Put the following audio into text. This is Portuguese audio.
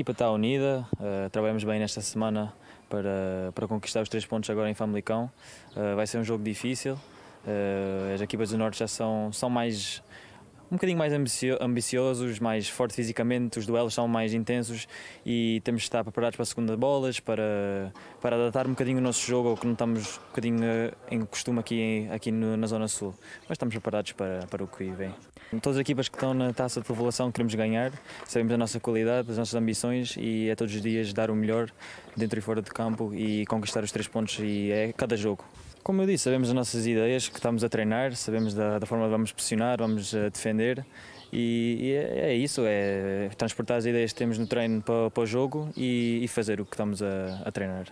equipa está unida, uh, trabalhamos bem nesta semana para, para conquistar os três pontos agora em Famalicão. Uh, vai ser um jogo difícil. Uh, as equipas do Norte já são, são mais um bocadinho mais ambiciosos, mais forte fisicamente, os duelos são mais intensos e temos de estar preparados para a segunda bolas, para, para adaptar um bocadinho o nosso jogo, ao que não estamos um bocadinho eh, em costume aqui, aqui na Zona Sul. Mas estamos preparados para, para o que vem. Todas as equipas que estão na taça de revelação queremos ganhar, sabemos a nossa qualidade, as nossas ambições e é todos os dias dar o melhor dentro e fora de campo e conquistar os três pontos e é cada jogo. Como eu disse, sabemos as nossas ideias que estamos a treinar, sabemos da, da forma que vamos pressionar, vamos eh, defender e, e é, é, isso, é transportar as ideias que temos no treino para, para o jogo e, e fazer o que estamos a, a treinar.